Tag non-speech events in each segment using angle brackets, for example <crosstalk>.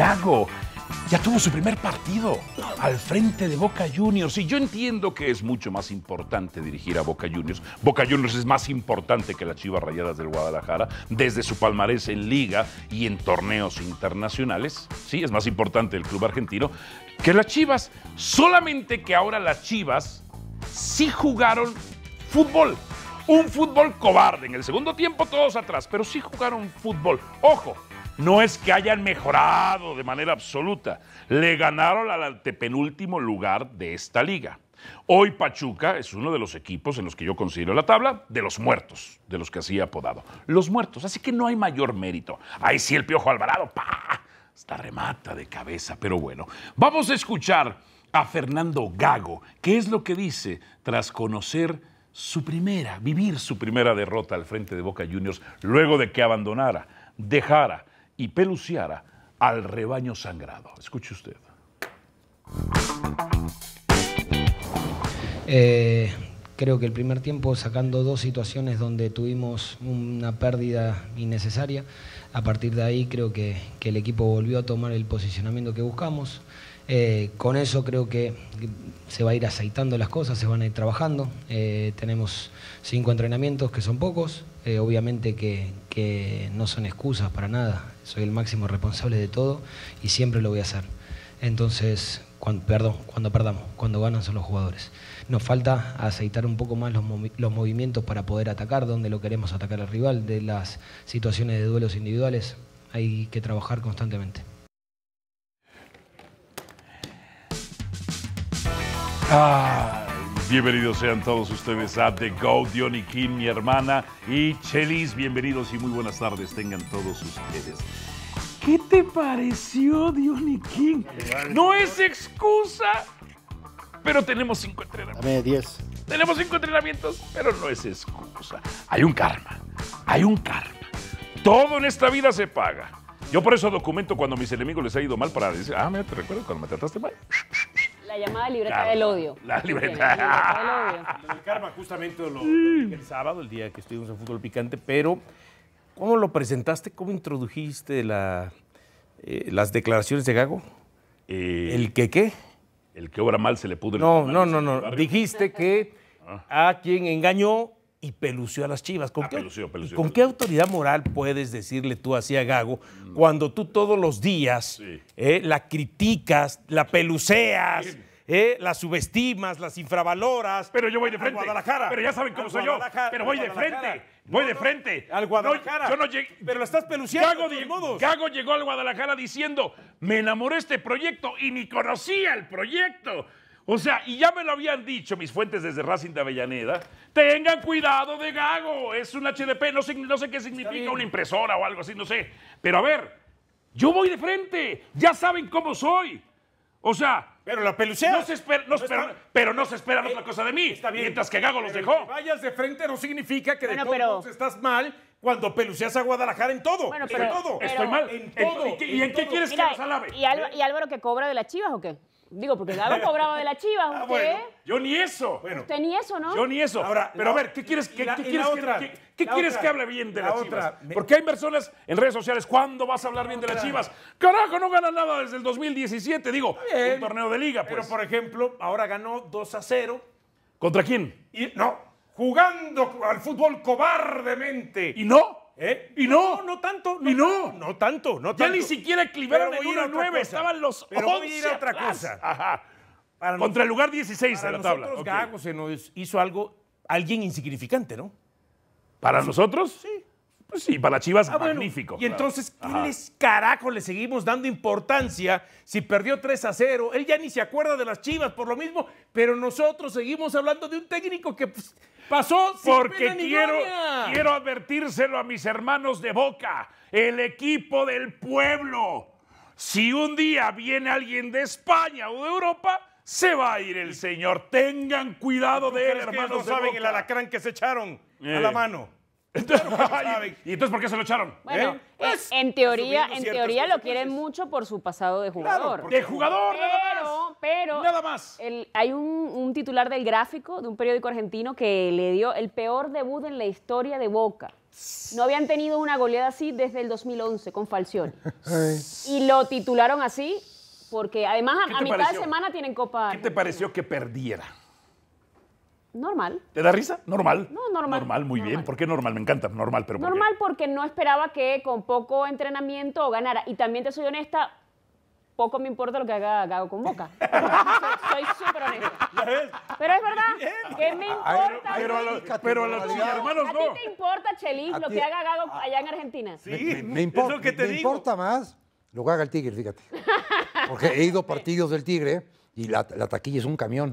Chicago. Ya tuvo su primer partido al frente de Boca Juniors. Y yo entiendo que es mucho más importante dirigir a Boca Juniors. Boca Juniors es más importante que las Chivas Rayadas del Guadalajara desde su palmarés en liga y en torneos internacionales. Sí, es más importante el club argentino que las Chivas. Solamente que ahora las Chivas sí jugaron fútbol. Un fútbol cobarde. En el segundo tiempo todos atrás, pero sí jugaron fútbol. Ojo, no es que hayan mejorado de manera absoluta. Le ganaron al antepenúltimo lugar de esta liga. Hoy Pachuca es uno de los equipos en los que yo considero la tabla de los muertos, de los que así he apodado. Los muertos, así que no hay mayor mérito. Ahí sí el Piojo Alvarado, pa, Está remata de cabeza, pero bueno. Vamos a escuchar a Fernando Gago, qué es lo que dice tras conocer su primera, vivir su primera derrota al frente de Boca Juniors, luego de que abandonara, dejara y peluciara al rebaño sangrado. Escuche usted. Eh, creo que el primer tiempo sacando dos situaciones donde tuvimos una pérdida innecesaria, a partir de ahí creo que el equipo volvió a tomar el posicionamiento que buscamos. Eh, con eso creo que se va a ir aceitando las cosas, se van a ir trabajando. Eh, tenemos cinco entrenamientos que son pocos, eh, obviamente que, no son excusas para nada. Soy el máximo responsable de todo y siempre lo voy a hacer. Entonces, cuando, perdón, cuando perdamos, cuando ganan son los jugadores. Nos falta aceitar un poco más los, los movimientos para poder atacar donde lo queremos atacar al rival, de las situaciones de duelos individuales. Hay que trabajar constantemente. Ah, bienvenidos sean todos ustedes a The Go, Diony Kim, mi hermana y Chelis. Bienvenidos y muy buenas tardes tengan todos ustedes. ¿Qué te pareció, Diony King? No es excusa, pero tenemos cinco entrenamientos. Dame Tenemos cinco entrenamientos, pero no es excusa. Hay un karma, hay un karma. Todo en esta vida se paga. Yo por eso documento cuando a mis enemigos les ha ido mal para decir, ah, me te recuerdo cuando me trataste mal. La llamada libreta del odio. La libreta. del odio. El <laughs> karma justamente mm. el sábado, el día que estuvimos en fútbol picante, pero ¿cómo lo presentaste? ¿Cómo introdujiste eh, las declaraciones de Gago? Eh, ¿El que qué? El que obra mal se le pudre. No, no, no, no. Dijiste que ah. a quien engañó y pelució a las Chivas. ¿Con, ah, qué, ¿con qué autoridad moral puedes decirle tú así a Gago mm. cuando tú todos los días eh, la criticas, la peluceas? Eh, las subestimas, las infravaloras. Pero yo voy de frente. A Guadalajara. Pero ya saben cómo soy yo. Pero voy de frente. Voy de frente. al Guadalajara. Pero lo estás peluciando. Gago, de modos. Gago llegó al Guadalajara diciendo: Me enamoré de este proyecto y ni conocía el proyecto. O sea, y ya me lo habían dicho mis fuentes desde Racing de Avellaneda, tengan cuidado de Gago, es un HDP, no sé, no sé qué significa una impresora o algo así, no sé. Pero a ver, yo voy de frente, ya saben cómo soy. O sea, pero la No se espera, pero no se otra eh, cosa de mí. Está bien. Mientras que Gago los dejó. vayas de frente no significa que de todos estás mal cuando peluceas a Guadalajara en todo. en todo. Estoy mal. ¿Y en, qué quieres que nos alabe? ¿Y Álvaro que cobra de las chivas o qué? Digo, porque lo cobraba de la Chivas, ah, usted. Yo ni eso. Bueno. Usted ni eso, ¿no? Yo ni eso. Ahora, pero a ver, ¿qué quieres, qué, quieres, que, qué quieres que hable bien de la Chivas? Otra. Porque hay personas en redes sociales, ¿cuándo vas a hablar bien de la Chivas? Carajo, no gana nada desde el 2017, digo, en un torneo de liga. Pero, pues. por ejemplo, ahora ganó 2 a 0. ¿Contra quién? Y, no, jugando al fútbol cobardemente. ¿Y no? ¿Eh? Y no, no, tanto. No, y no, no tanto, no tanto. Ya ni siquiera clivaron en una 9 estaban los Pero 11 voy a ir otra cosa. Contra el lugar 16 de la tabla. Nosotros, se nos hizo algo, alguien insignificante, ¿no? ¿Para nosotros? Sí. Pues sí, para las Chivas, ah, magnífico. y entonces, ¿qué les carajo le seguimos dando importancia si perdió 3 a 0? Él ya ni se acuerda de las Chivas por lo mismo, pero nosotros seguimos hablando de un técnico que pues, pasó sin Porque pena ni quiero, quiero advertírselo a mis hermanos de Boca, el equipo del pueblo. Si un día viene alguien de España o de Europa, se va a ir el señor. Tengan cuidado de él, hermanos. No saben el alacrán que se echaron a la eh. mano. <laughs> ¿Y entonces por qué se lo echaron? Bueno, ¿Eh? Eh, pues, en teoría, en teoría lo quieren mucho por su pasado de jugador. de jugador, pero, nada más. Pero nada más. hay un, titular del gráfico de un periódico argentino que le dio el peor debut en la historia de Boca. No habían tenido una goleada así desde el 2011 con Falcioni. y lo titularon así porque además a, mitad de semana tienen Copa. ¿Qué te pareció que perdiera? Normal. ¿Te da risa? Normal. No, normal. Normal, muy bien. ¿Por qué normal? Me encanta. Normal, pero. normal porque no esperaba que con poco entrenamiento ganara. Y también te soy honesta, poco me importa lo que haga Gago con Boca. <laughs> soy súper honesta. Pero es verdad, que me importa? Pero, a los, hermanos no. te importa, Chelis, lo que haga Gago allá en Argentina? Sí, me, importa. me importa más lo que haga el Tigre, fíjate. Porque he ido <laughs> partidos del Tigre y la taquilla es un camión.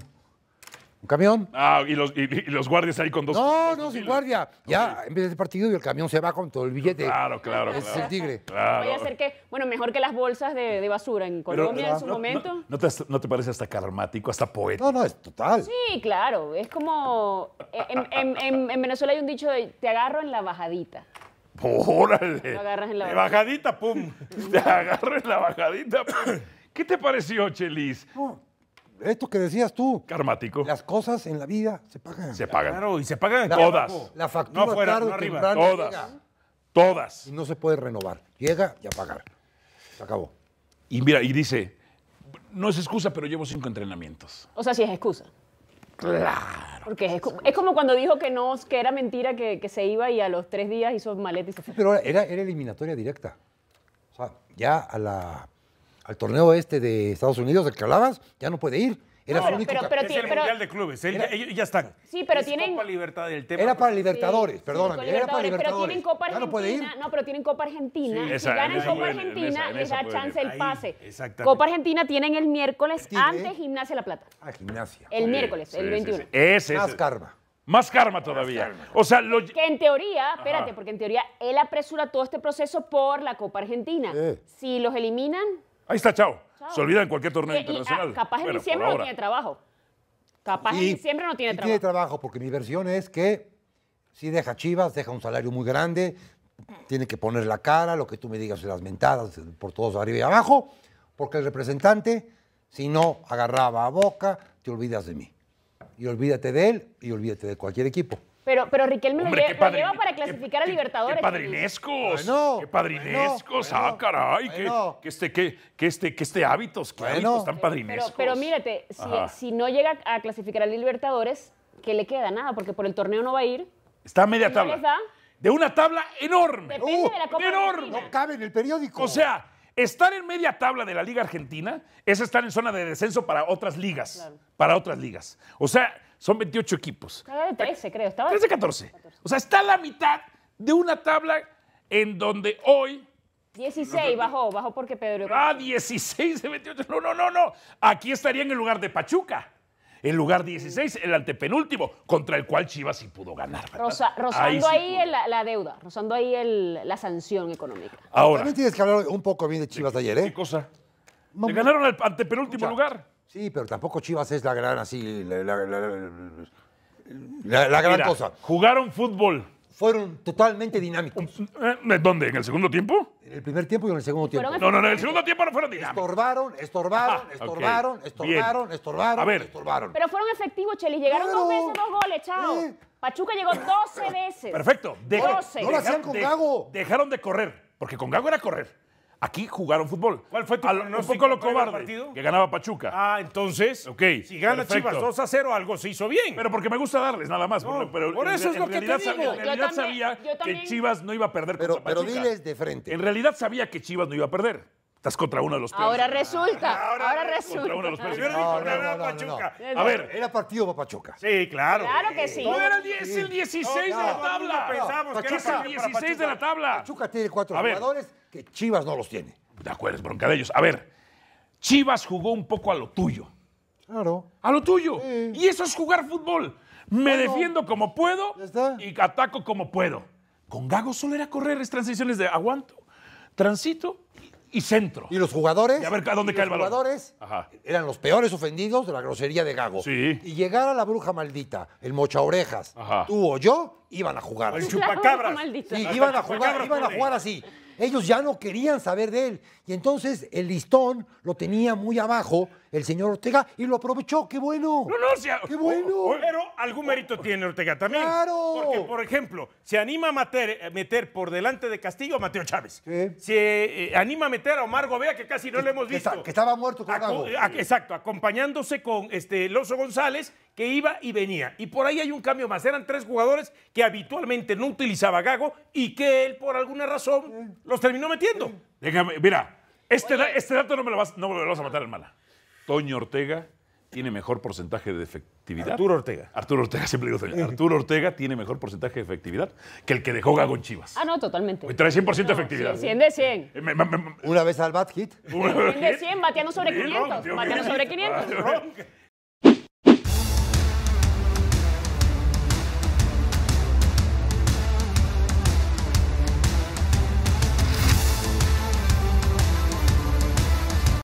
Un camión. Ah, y los, y, los guardias ahí con dos. No, no, sin guardia. Ya, en vez de partido, el camión se va con todo el billete. Claro, claro. Es el tigre. Claro. Voy a hacer que, bueno, mejor que las bolsas de, basura en Colombia en su momento. No, te, parece hasta carmático, hasta poeta? No, no, es total. Sí, claro. Es como. Eh, en, Venezuela hay un dicho de te agarro en la bajadita. ¡Órale! Te agarras en la bajadita. bajadita, pum. te agarro en la bajadita, pum. ¿Qué te pareció, Chelis? esto que decías tú. Karmático. Las cosas en la vida se pagan. Se pagan. Claro, y se pagan todas. La factura no la no todas. todas. Y no se puede renovar. Llega y a pagar. Se acabó. Y mira, y dice, no es excusa, pero llevo cinco entrenamientos. O sea, sí es excusa. Claro. Porque es, es, como cuando dijo que no, que era mentira que, se iba y a los tres días hizo maleta y Pero era, era eliminatoria directa. O sea, ya a la al torneo este de Estados Unidos, del que hablabas, ya no puede ir. Era para su único es el Mundial de Clubes, ellos ya están. Sí, pero tienen... Copa Libertadores, era para Libertadores, Perdón. perdóname, era para Libertadores. Pero tienen Copa Argentina, no, puede ir. no, pero tienen Copa Argentina, si ganan Copa Argentina, les da chance el pase. exactamente. Copa Argentina tienen el miércoles antes ante Gimnasia La Plata. Ah, Gimnasia. El miércoles, el 21. Ese, Más karma. Más karma todavía. O sea, Que en teoría, espérate, porque en teoría él apresura todo este proceso por la Copa Argentina. Si los eliminan, Ahí está, chao. Se olvida en cualquier torneo eh, ah, internacional. capaz siempre diciembre no tiene trabajo. Capaz diciembre no tiene trabajo. Tiene trabajo porque mi versión es que si deja Chivas, deja un salario muy grande, tiene que poner la cara, lo que tú me digas, las mentadas por todos arriba y abajo, porque el representante, si no agarraba a boca, te olvidas de mí. Y olvídate de él y olvídate de cualquier equipo. Pero, pero Riquelme lleva para clasificar a Libertadores. ¡Qué padrinescos! ¡Qué padrinescos! ¡Ah, caray! Que, este, que, que, este, que este hábitos, qué hábitos tan eh, padrinescos. Pero, mírate, si, no llega a clasificar a Libertadores, ¿qué le queda? Nada, porque por el torneo no va a ir. Está a media tabla. de una tabla enorme. Depende la uh, enorme. No cabe en el periódico. O sea, estar en media tabla de la Liga Argentina es estar en zona de descenso para otras ligas. Para otras ligas. O sea son 28 equipos. 13, creo. 13, 14. O sea, está la mitad de una tabla en donde hoy 16 bajó, bajó porque Pedro. Ah, 16 de 28. No, no, no, no. Aquí estaría en el lugar de Pachuca. en lugar 16, el antepenúltimo, contra el cual Chivas sí pudo ganar. Rosando rozando ahí, la, deuda, rozando ahí la sanción económica. Ahora. También tienes que hablar un poco bien de Chivas de, ayer, ¿eh? ¿Qué cosa? Le ganaron al antepenúltimo lugar. Sí, pero tampoco Chivas es la gran así, la, gran cosa. Jugaron fútbol. Fueron totalmente dinámicos. Mm, eh, ¿Dónde? ¿En el segundo tiempo? En el primer tiempo y en el segundo tiempo. No, no, en el segundo tiempo no fueron dinámicos. Estorbaron, estorbaron, ah, estorbaron, estorbaron, estorbaron, A ver. estorbaron. Pero fueron efectivos, Cheli. Llegaron dos veces, dos goles, chao. Pachuca llegó 12 veces. Perfecto. 12. No lo hacían con Gago. dejaron de correr, porque con Gago era correr. Aquí jugaron fútbol. ¿Cuál fue tu no un poco cobarde, Que ganaba Pachuca. Ah, entonces. Ok. Si gana Chivas 2 a 0, algo se hizo bien. Pero porque me gusta darles, nada más. por eso es lo que te digo. Sabía, en realidad sabía que Chivas no iba a perder contra Pero diles de frente. En realidad sabía que Chivas no iba a perder. Estás contra uno de los peores. Ahora resulta. Ahora, resulta. Contra uno de los peores. A ver. Era partido para Pachuca. Sí, claro. Claro que sí. No era el, el 16 de la tabla. Pensamos que era el 16 de la tabla. Pachuca tiene cuatro jugadores que Chivas no los tiene. De acuerdo, es bronca de ellos. A ver, Chivas jugó un poco a lo tuyo. Claro. A lo tuyo. Y eso es jugar fútbol. Me defiendo como puedo y ataco como puedo. Con Gago solo era correr, es transiciones de aguanto, transito y centro. ¿Y los jugadores? Y a ver a dónde cae el balón. Los jugadores eran los peores ofendidos de la grosería de Gago. Sí. Y llegara la bruja maldita, el mocha orejas, tú o yo, iban a jugar. El chupacabra. Sí, iban a jugar, iban a jugar así. Ellos ya no querían saber de él. Y entonces el listón lo tenía muy abajo el señor Ortega y lo aprovechó. ¡Qué bueno! No, ¡Qué bueno! pero algún mérito tiene Ortega también. ¡Claro! Porque, por ejemplo, se anima a meter, eh, por delante de Castillo a Mateo Chávez. Se eh, anima a meter a Omar Gobea, que casi no le lo hemos visto. Que, estaba muerto Exacto, acompañándose con este, Loso González que iba y venía. Y por ahí hay un cambio más. Eran tres jugadores que habitualmente no utilizaba Gago y que él, por alguna razón, los terminó metiendo. Déjame, mira, este, este dato no me, lo vas, no me lo vas a matar, en mala. Toño Ortega tiene mejor porcentaje de efectividad. Arturo Ortega. Arturo Ortega, <laughs> siempre digo, Toño. Arturo Ortega tiene mejor porcentaje de efectividad que el que dejó Gago en Chivas. Ah, no, totalmente. Trae 100% de efectividad. 100 de 100. Eh, una vez al bat hit. 100 de 100, bateando sobre 500. Bateando sobre 500.